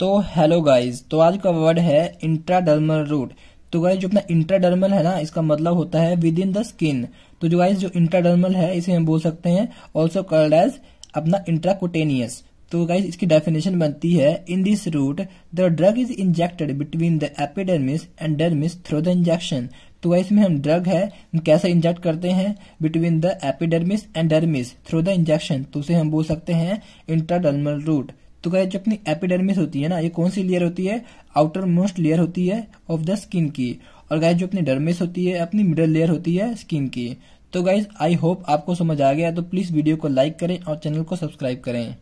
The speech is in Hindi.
तो हेलो गाइस तो आज का वर्ड है इंट्राडर्मल रूट तो गाइज जो अपना इंट्राडर्मल है ना इसका मतलब होता है विद इन द स्किन तो जो गाइज जो इंट्राडर्मल है इसे हम बोल सकते हैं ऑल्सो कॉल्ड एज अपना इंट्राकुटेनियस तो गाइज इसकी डेफिनेशन बनती है in this route the drug is injected between the epidermis and dermis through the injection तो गाइज में हम ड्रग है कैसे इंजेक्ट करते हैं between the epidermis and dermis through the injection तो उसे हम बोल सकते हैं इंट्राडर्मल रूट तो गाय जो अपनी एपिडर्मिस होती है ना ये कौन सी लेयर होती है आउटर मोस्ट लेयर होती है ऑफ द स्किन की और गाय जो अपनी डर्मिस होती है अपनी मिडल लेयर होती है स्किन की तो गाइज आई होप आपको समझ आ गया तो प्लीज वीडियो को लाइक करें और चैनल को सब्सक्राइब करें